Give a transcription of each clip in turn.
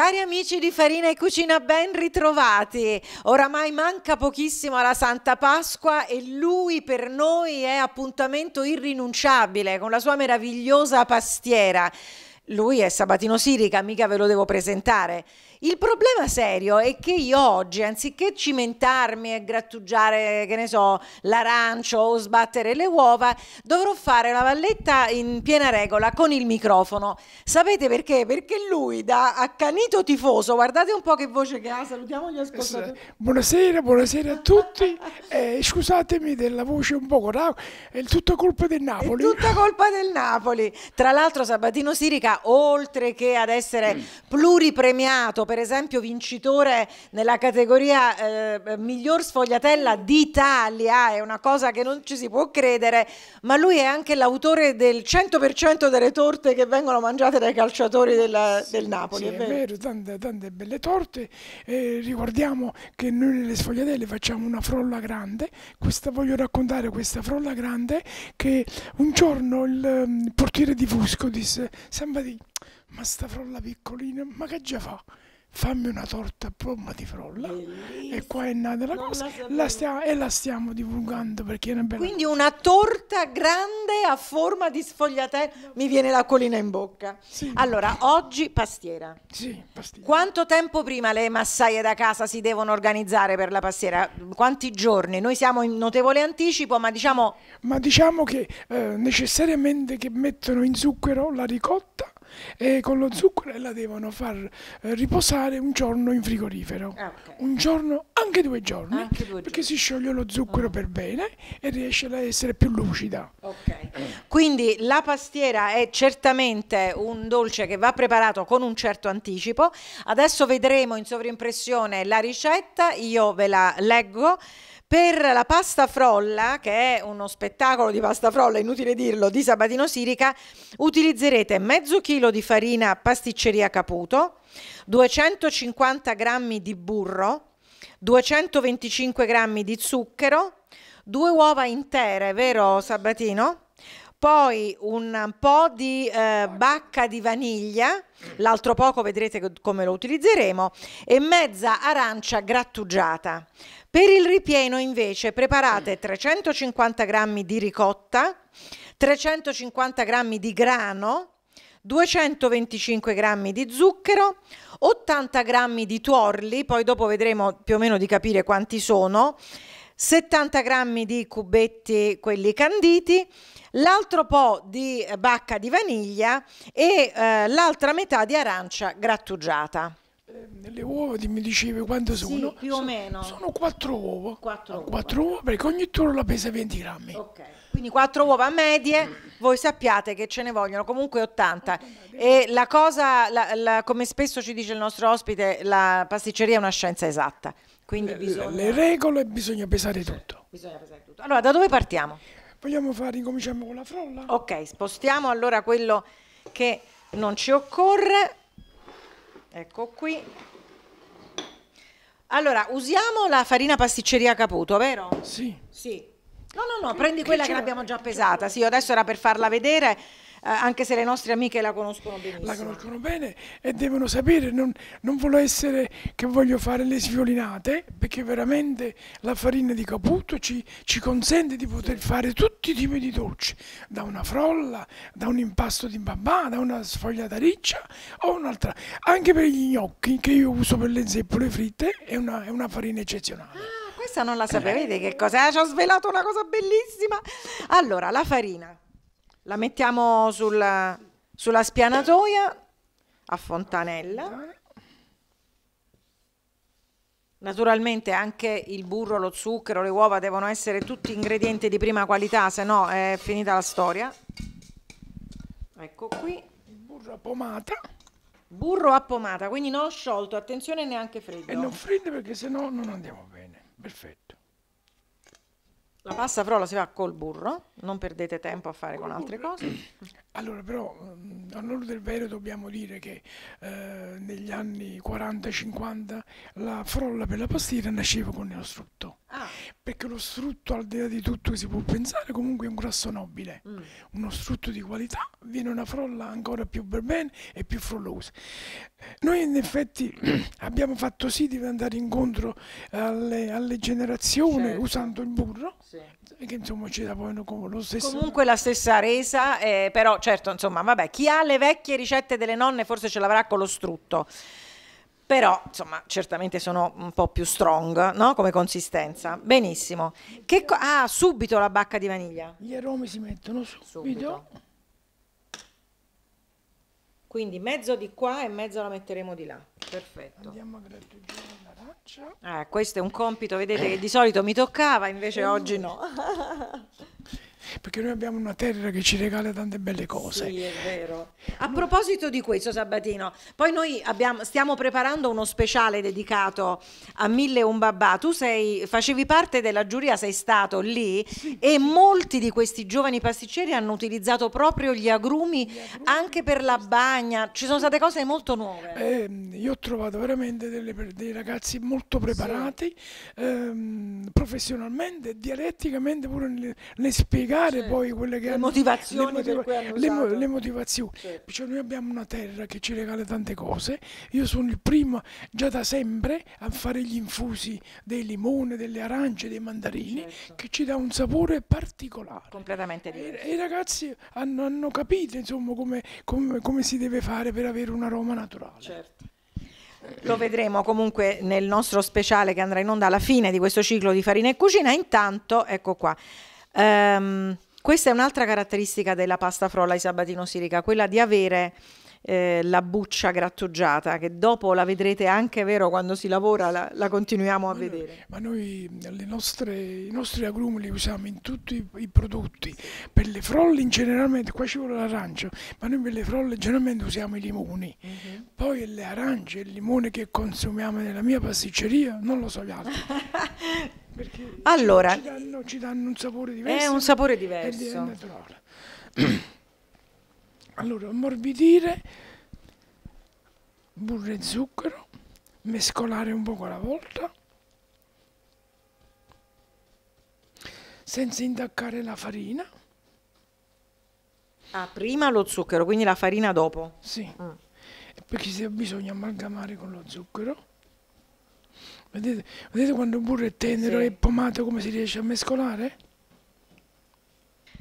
Cari amici di Farina e Cucina, ben ritrovati. Oramai manca pochissimo alla Santa Pasqua e lui per noi è appuntamento irrinunciabile con la sua meravigliosa pastiera. Lui è Sabatino Sirica, mica ve lo devo presentare. Il problema serio è che io oggi, anziché cimentarmi e grattugiare, che ne so, l'arancio o sbattere le uova, dovrò fare la valletta in piena regola con il microfono. Sapete perché? Perché lui, da accanito tifoso, guardate un po' che voce che ha, salutiamo gli ascoltatori. Eh buonasera, buonasera a tutti. Eh, scusatemi della voce un po' rauca, è tutta colpa del Napoli. È tutta colpa del Napoli. Tra l'altro Sabatino Sirica, oltre che ad essere mm. pluripremiato per esempio vincitore nella categoria eh, miglior sfogliatella d'Italia, è una cosa che non ci si può credere, ma lui è anche l'autore del 100% delle torte che vengono mangiate dai calciatori della, sì, del Napoli. Sì, è vero, è vero tante, tante, belle torte, eh, ricordiamo che noi nelle sfogliatelle facciamo una frolla grande, questa, voglio raccontare questa frolla grande che un giorno il, mm, il portiere di Fusco disse, sembra di ma sta frolla piccolina, ma che già fa? fammi una torta a pomma di frolla e qua è nata la non cosa la la stiamo, e la stiamo divulgando perché è una bella quindi una torta grande a forma di sfogliatella mi viene l'acquolina in bocca sì. allora oggi pastiera sì, pastiera quanto tempo prima le massaie da casa si devono organizzare per la pastiera quanti giorni noi siamo in notevole anticipo ma diciamo ma diciamo che eh, necessariamente che mettono in zucchero la ricotta e con lo zucchero la devono far eh, riposare un giorno in frigorifero, ah, okay. un giorno, anche due giorni, anche due perché giorni. si scioglie lo zucchero mm. per bene e riesce ad essere più lucida. Okay. Quindi la pastiera è certamente un dolce che va preparato con un certo anticipo. Adesso vedremo in sovrimpressione la ricetta, io ve la leggo per la pasta frolla, che è uno spettacolo di pasta frolla, inutile dirlo, di Sabatino Sirica, utilizzerete mezzo chilo di farina pasticceria Caputo, 250 g di burro, 225 g di zucchero, due uova intere, vero Sabatino? poi un po' di eh, bacca di vaniglia, l'altro poco vedrete come lo utilizzeremo, e mezza arancia grattugiata. Per il ripieno invece preparate 350 g di ricotta, 350 g di grano, 225 g di zucchero, 80 g di tuorli, poi dopo vedremo più o meno di capire quanti sono, 70 grammi di cubetti quelli canditi, l'altro po' di eh, bacca di vaniglia e eh, l'altra metà di arancia grattugiata. Eh, le uova mi dicevi quanto sì, sono? più o meno. Sono quattro uova. Quattro ah, uova. 4 uova perché ogni turno la pesa 20 grammi. Ok. Quindi quattro uova medie, voi sappiate che ce ne vogliono comunque 80. E la cosa, la, la, come spesso ci dice il nostro ospite, la pasticceria è una scienza esatta. Quindi eh, bisogna... Le regole bisogna pesare tutto. Bisogna pesare tutto. Allora, da dove partiamo? Vogliamo fare, incominciamo con la frolla? Ok, spostiamo allora quello che non ci occorre. Ecco qui. Allora, usiamo la farina pasticceria Caputo, vero? Sì. Sì. No, no, no, che, prendi quella che l'abbiamo già pesata. Sì, io adesso era per farla vedere eh, anche se le nostre amiche la conoscono benissimo. La conoscono bene e devono sapere, non, non vuole essere che voglio fare le sviolinate, perché veramente la farina di Caputo ci, ci consente di poter fare tutti i tipi di dolci, da una frolla, da un impasto di babà, da una sfogliata riccia o un'altra. Anche per gli gnocchi che io uso per le zeppole fritte è una, è una farina eccezionale. Ah, questa non la sapevate che cos'è? Ci ho svelato una cosa bellissima. Allora, la farina la mettiamo sulla, sulla spianatoia a fontanella. Naturalmente anche il burro, lo zucchero, le uova devono essere tutti ingredienti di prima qualità, se no è finita la storia. Ecco qui. Il Burro a pomata. Burro a pomata, quindi non sciolto, attenzione neanche freddo. E non freddo perché sennò non andiamo bene. Perfetto. La pasta frolla si fa col burro, non perdete tempo a fare con altre cose. Allora però, a mm, all'ora del vero dobbiamo dire che eh, negli anni 40-50 la frolla per la pastiera nasceva con il frutto. Perché lo strutto, al di là di tutto si può pensare, comunque è un grasso nobile. Mm. Uno strutto di qualità viene una frolla ancora più ben e più frollosa. Noi in effetti abbiamo fatto sì di andare incontro alle, alle generazioni certo. usando il burro, sì. che insomma ci c'era poi lo stesso. Comunque la stessa resa, eh, però certo, insomma, vabbè, chi ha le vecchie ricette delle nonne forse ce l'avrà con lo strutto però insomma certamente sono un po' più strong no? come consistenza. Benissimo. Che co ah, subito la bacca di vaniglia. Gli aromi si mettono subito. subito. Quindi mezzo di qua e mezzo la metteremo di là. Perfetto. Andiamo a grattugiare l'arancia. Eh, questo è un compito, vedete, che di solito mi toccava, invece oggi no. perché noi abbiamo una terra che ci regala tante belle cose. Sì, è vero. A proposito di questo, Sabatino, poi noi abbiamo, stiamo preparando uno speciale dedicato a Mille un Babà. Tu sei, facevi parte della giuria, sei stato lì sì, e molti di questi giovani pasticceri hanno utilizzato proprio gli agrumi, gli agrumi anche per la bagna. Ci sono state cose molto nuove. Eh, io ho trovato veramente delle, dei ragazzi molto preparati, sì. ehm, professionalmente, dialetticamente pure nel, ne spiegati spiegare certo. poi quelle che le hanno, motivazioni le, motiva hanno le, le motivazioni certo. cioè noi abbiamo una terra che ci regala tante cose io sono il primo già da sempre a fare gli infusi del limone delle arance dei mandarini certo. che ci dà un sapore particolare completamente diverso e, i ragazzi hanno, hanno capito insomma come, come, come, si deve fare per avere un aroma naturale certo lo vedremo comunque nel nostro speciale che andrà in onda alla fine di questo ciclo di farina e cucina. Intanto, ecco qua, Um, questa è un'altra caratteristica della pasta frolla di Sabatino Sirica, quella di avere eh, la buccia grattugiata, che dopo la vedrete anche, vero, quando si lavora la, la continuiamo a ma vedere. Noi, ma noi nostre, i nostri agrumi li usiamo in tutti i, i prodotti, per le frolle generalmente, qua ci vuole l'arancio, ma noi per le frolle generalmente usiamo i limoni, mm -hmm. poi le arance, il limone che consumiamo nella mia pasticceria, non lo so gli altri. perché allora, ci, danno, ci danno un sapore diverso. È un sapore diverso. È, è Allora, ammorbidire, burro e zucchero, mescolare un poco alla volta, senza intaccare la farina. Ah, prima lo zucchero, quindi la farina dopo? Sì, mm. e poi ci sia bisogno amalgamare con lo zucchero. Vedete, vedete quando il burro è tenero sì. e pomato come si riesce a mescolare?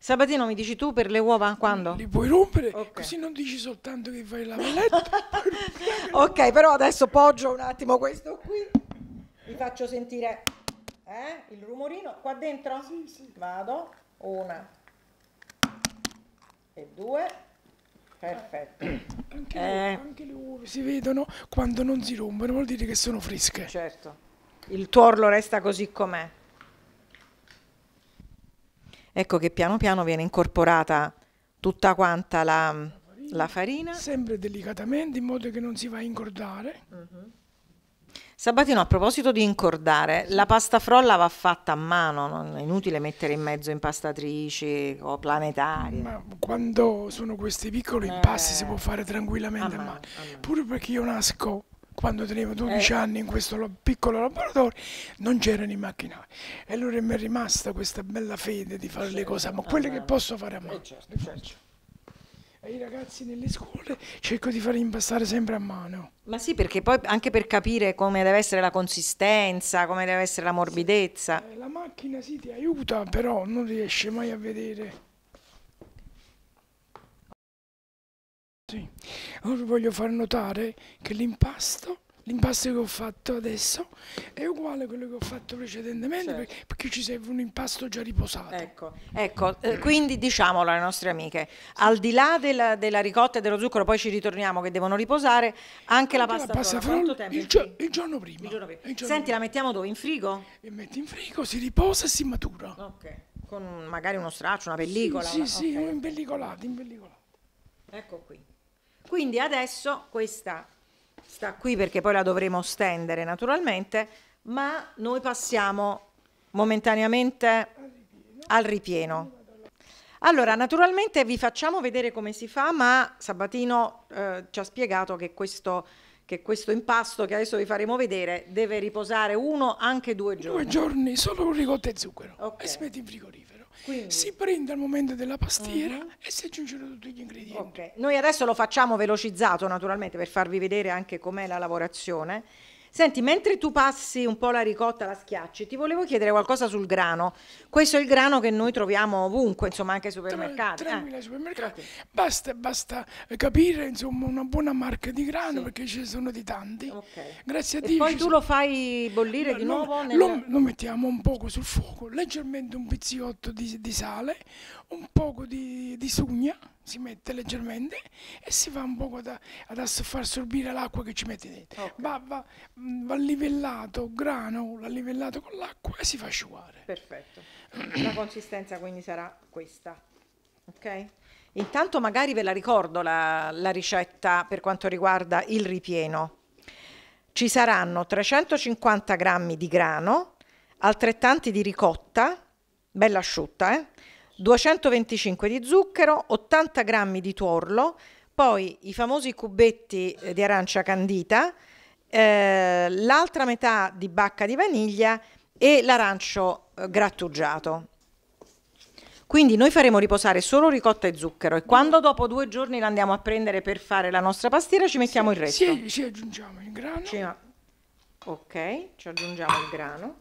Sabatino mi dici tu per le uova quando? Li puoi rompere okay. così non dici soltanto che fai la valletta. ok, però adesso poggio un attimo questo qui. Vi faccio sentire eh, il rumorino qua dentro. Sì, sì. Vado, una e due. Perfetto. Eh, anche, le, eh. anche le uova si vedono quando non si rompono, vuol dire che sono fresche. Certo. Il tuorlo resta così com'è ecco che piano piano viene incorporata tutta quanta la, la, farina. la farina. Sempre delicatamente, in modo che non si va a incordare. Uh mm-hmm. -huh. Sabatino, a proposito di incordare, la pasta frolla va fatta a mano, non è inutile mettere in mezzo impastatrici o planetarie. Ma quando sono questi piccoli impasti eh, si può fare tranquillamente a mano, a mano. Pure perché io nasco quando tenevo 12 eh. anni in questo piccolo laboratorio, non c'erano i macchinari. E allora mi è rimasta questa bella fede di fare le certo. cose, ma quelle ah, che ah. posso fare a mano. Eh certo, certo. E i ragazzi nelle scuole cerco di farli impastare sempre a mano. Ma sì, perché poi anche per capire come deve essere la consistenza, come deve essere la morbidezza. Sì, eh, la macchina sì ti aiuta, però non riesce mai a vedere. Sì. Ora voglio far notare che l'impasto, l'impasto che ho fatto adesso è uguale a quello che ho fatto precedentemente certo. perché, perché, ci serve un impasto già riposato. Ecco, ecco eh, quindi diciamolo alle nostre amiche, al di là della, della, ricotta e dello zucchero, poi ci ritorniamo che devono riposare, anche la pasta, la pasta frolla, frolla il, gio il, giorno prima. Il giorno prima. Il giorno Senti, prima. la mettiamo dove? In frigo? E metti in frigo, si riposa e si matura. Ok, con magari uno straccio, una pellicola. Sì, sì, okay. sì, imbellicolato, imbellicolato. Ecco qui. Quindi adesso questa sta qui perché poi la dovremo stendere naturalmente, ma noi passiamo momentaneamente al ripieno. Allora, naturalmente vi facciamo vedere come si fa, ma Sabatino eh, ci ha spiegato che questo, che questo, impasto che adesso vi faremo vedere deve riposare uno, anche due giorni. Due giorni, solo un ricotta e zucchero okay. e si mette in frigorifero. Quindi. Si prende al momento della pastiera uh-huh. e si aggiungono tutti gli ingredienti. Okay. Noi adesso lo facciamo velocizzato naturalmente per farvi vedere anche com'è la lavorazione. Senti, mentre tu passi un po' la ricotta, la schiacci, ti volevo chiedere qualcosa sul grano. Questo è il grano che noi troviamo ovunque, insomma, anche ai supermercati. 3.000 eh. supermercati. Basta, basta, capire, insomma, una buona marca di grano sì. perché ce ne sono di tanti. Okay. Grazie a Dio. E poi tu lo fai bollire no, di nuovo? Lo, nel... lo, mettiamo un poco sul fuoco, leggermente un pizziotto di, di sale, un poco di, di, sugna, si mette leggermente e si va un poco da, ad far assorbire l'acqua che ci mette dentro. Okay. Va, va, mm, va, livellato, grano, va livellato con l'acqua e si fa asciugare. Perfetto. La consistenza quindi sarà questa. Ok? Intanto magari ve la ricordo la, la ricetta per quanto riguarda il ripieno. Ci saranno 350 g di grano, altrettanti di ricotta, bella asciutta, eh? 225 di zucchero, 80 g di tuorlo, poi i famosi cubetti eh, di arancia candita, eh, l'altra metà di bacca di vaniglia e l'arancio eh, grattugiato. Quindi noi faremo riposare solo ricotta e zucchero e quando dopo due giorni l'andiamo a prendere per fare la nostra pastiera ci mettiamo sì, il resto. Sì, ci aggiungiamo il grano. Ci, ok, ci aggiungiamo il grano.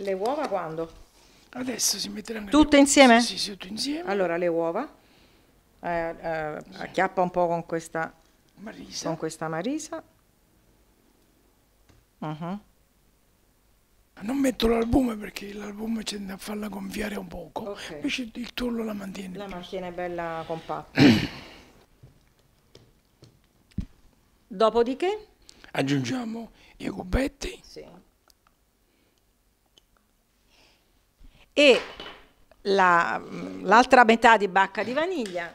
Le uova quando? Adesso si metteranno... Tutte le... insieme? Sì, sì, tutte insieme. Allora, le uova. Eh, eh, acchiappa un po' con questa marisa. Con questa marisa. Uh mhm. -huh. Non metto l'albume perché l'albume c'è da farla gonfiare un poco, okay. invece il tollo la mantiene. La mantiene bella compatta. Dopodiché aggiungiamo i cubetti. Sì. e l'altra metà di bacca di vaniglia.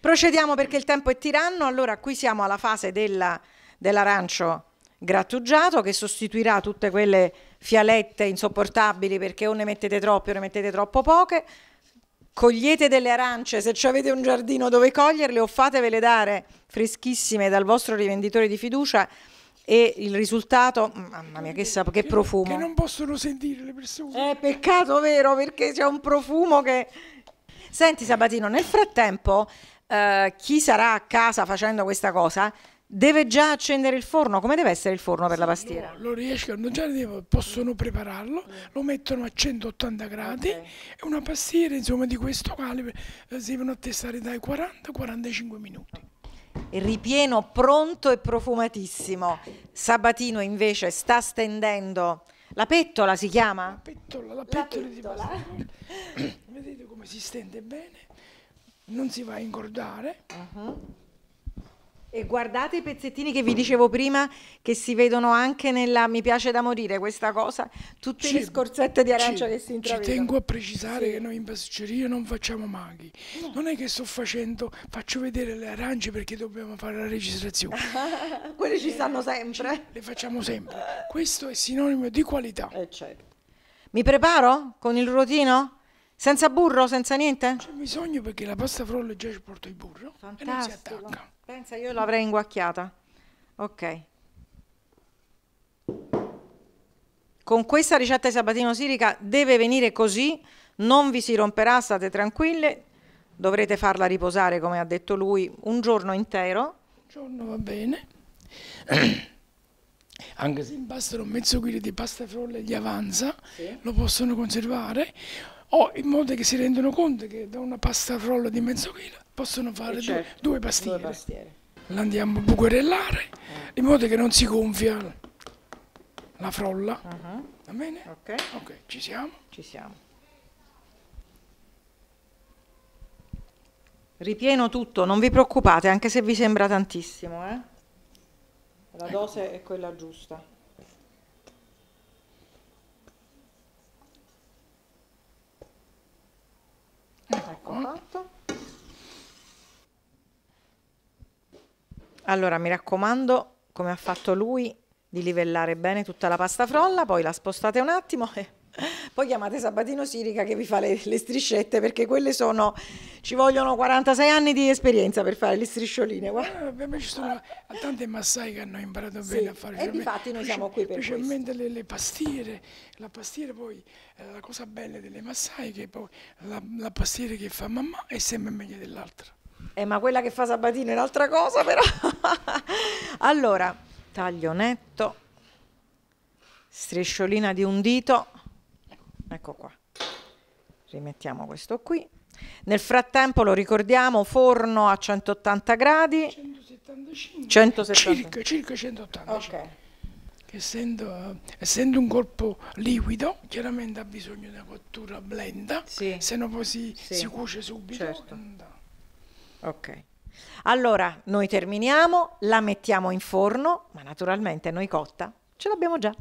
Procediamo perché il tempo è tiranno, allora qui siamo alla fase dell'arancio grattugiato che sostituirà tutte quelle fialette insopportabili perché o ne mettete troppe o ne mettete troppo poche. Cogliete delle arance se avete un giardino dove coglierle o fatevele dare freschissime dal vostro rivenditore di fiducia e il risultato, mm, mamma mia che, sap- che profumo. Che non possono sentire le persone. È peccato vero perché c'è un profumo che... Senti Sabatino, nel frattempo eh, chi sarà a casa facendo questa cosa deve già accendere il forno. Come deve essere il forno per la pastiera? No, lo riescono, già devo, possono prepararlo, lo mettono a 180 gradi okay. e una pastiera insomma, di questo calibro eh, si devono attestare dai 40 45 minuti ripieno pronto e profumatissimo. Sabatino invece sta stendendo la pettola si chiama? La pettola, la pettola, la pettola. Vedete come si stende bene, non si va a ingordare. Uh -huh. E guardate i pezzettini che vi dicevo prima, che si vedono anche nella Mi piace da morire questa cosa, tutte ci, le scorzette di arancia ci, che si intravedono. Ci tengo a precisare sì. che noi in pasticceria non facciamo maghi. No. Non è che sto facendo, faccio vedere le arance perché dobbiamo fare la registrazione. Quelle ci eh, stanno sempre. le facciamo sempre. Questo è sinonimo di qualità. Eh certo. Mi preparo con il ruotino? Senza burro, senza niente? C'è bisogno perché la pasta frolla già ci porta il burro Fantastico. e non si attacca. Pensa, io l'avrei inguacchiata. Ok. Con questa ricetta di sabatino sirica deve venire così, non vi si romperà, state tranquille. Dovrete farla riposare, come ha detto lui, un giorno intero. Un giorno va bene. Anche se impastano mezzo chilo di pasta frolla e gli avanza, sì. lo possono conservare o in modo che si rendono conto che da una pasta frolla di mezzo chilo possono fare eh, certo, due, due pastiere. Due pastiere. L'andiamo a bucherellare eh. in modo che non si gonfia la frolla. Uh -huh. Va bene? Okay. ok, ci siamo. Ci siamo. Ripieno tutto, non vi preoccupate, anche se vi sembra tantissimo. Eh? La ecco. dose è quella giusta. Ecco, ecco fatto. Allora mi raccomando, come ha fatto lui, di livellare bene tutta la pasta frolla, poi la spostate un attimo e poi chiamate Sabatino Sirica che vi fa le, le, striscette perché quelle sono. ci vogliono 46 anni di esperienza per fare le striscioline. Guarda. Eh, ci sono tante massai che hanno imparato sì, bene a fare. E difatti noi siamo qui per specialmente le, le, pastiere. La pastiera poi è eh, la cosa bella delle massai che poi la, la pastiera che fa mamma è sempre meglio dell'altra. Eh, ma quella che fa Sabatino è un'altra cosa, però. allora, taglio netto, strisciolina di un dito ecco qua rimettiamo questo qui nel frattempo lo ricordiamo forno a 180 gradi 175 circa, circa 180 ok essendo, essendo, un corpo liquido chiaramente ha bisogno di una cottura blenda sì. se no poi si, sì. si cuoce subito certo. Mm, ok allora noi terminiamo la mettiamo in forno ma naturalmente noi cotta ce l'abbiamo già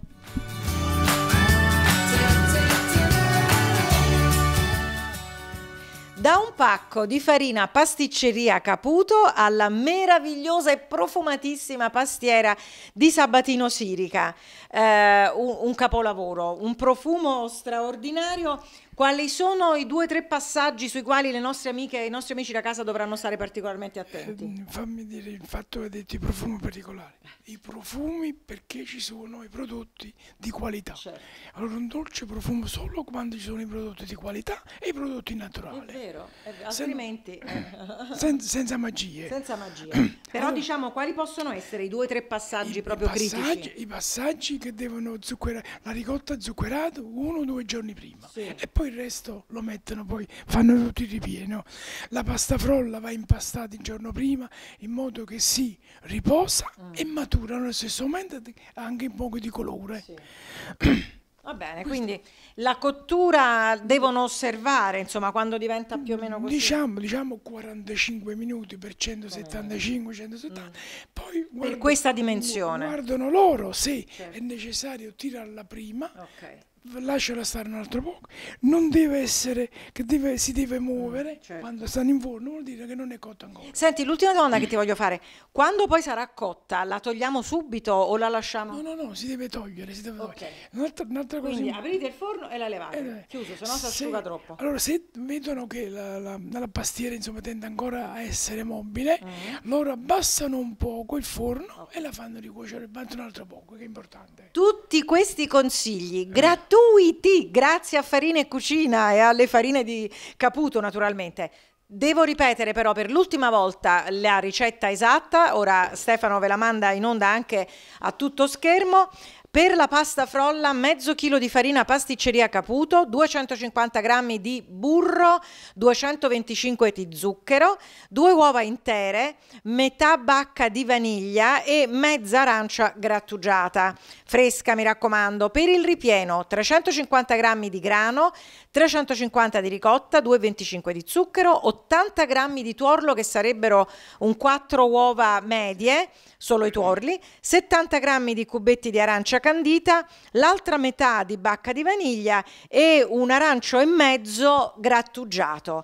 Da un pacco di farina pasticceria Caputo alla meravigliosa e profumatissima pastiera di Sabatino Sirica, eh, un, un capolavoro, un profumo straordinario quali sono i due o tre passaggi sui quali le nostre amiche e i nostri amici da casa dovranno stare particolarmente attenti? Eh, fammi dire il fatto che hai detto i profumi particolari. I profumi perché ci sono i prodotti di qualità. Certo. Allora un dolce profumo solo quando ci sono i prodotti di qualità e i prodotti naturali. È vero, altrimenti... Eh. Sen senza magie. Senza magie. Però allora, diciamo quali possono essere i due o tre passaggi i, proprio i passaggi, critici? I passaggi che devono zuccherare, la ricotta zuccherata uno o due giorni prima. Sì. E poi poi il resto lo mettono poi, fanno tutto il ripieno. La pasta frolla va impastata il giorno prima in modo che si riposa mm. e matura nello stesso momento anche un poco di colore. Sì. Va bene, Questo. quindi la cottura devono osservare, insomma, quando diventa più o meno così. Diciamo, diciamo 45 minuti per 175, 170. Mm. mm. Poi guardo, per questa dimensione. Guardano loro se certo. è necessario tirarla prima. Okay lasciala stare un altro poco, non deve essere, che deve, si deve mm, muovere certo. quando stanno in forno, vuol dire che non è cotta ancora. Senti, l'ultima domanda che ti voglio fare, quando poi sarà cotta, la togliamo subito o la lasciamo? No, no, no, si deve togliere, si deve okay. togliere. Un'altra, un'altra cosa Quindi aprite il forno e la levate, eh, eh chiuso, se no si asciuga troppo. Allora, se vedono che la, la, la pastiera insomma, tende ancora a essere mobile, mm. loro abbassano un poco il forno okay. e la fanno ricuocere un altro poco, che è importante. Tutti questi consigli, eh. gratuiti gratuiti grazie a Farine Cucina e alle farine di Caputo naturalmente. Devo ripetere però per l'ultima volta la ricetta esatta, ora Stefano ve la manda in onda anche a tutto schermo. Per la pasta frolla, mezzo chilo di farina pasticceria Caputo, 250 g di burro, 225 di zucchero, due uova intere, metà bacca di vaniglia e mezza arancia grattugiata. Fresca, mi raccomando. Per il ripieno, 350 g di grano, 350 di ricotta, 2,25 di zucchero, 80 g di tuorlo che sarebbero un 4 uova medie, solo i tuorli, 70 g di cubetti di arancia candita, l'altra metà di bacca di vaniglia e un arancio e mezzo grattugiato.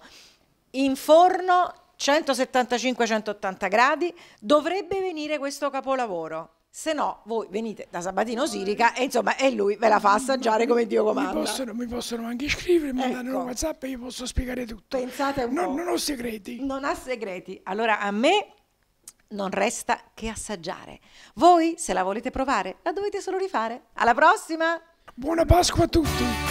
In forno 175-180 gradi dovrebbe venire questo capolavoro. Se no, voi venite da Sabatino Sirica e insomma, e lui ve la fa assaggiare come Dio comanda. Mi possono, mi possono anche scrivere, mi ecco. un WhatsApp e io posso spiegare tutto. Pensate un non, po'. Non ho segreti. Non ha segreti. Allora, a me non resta che assaggiare. Voi, se la volete provare, la dovete solo rifare. Alla prossima! Buona Pasqua a tutti!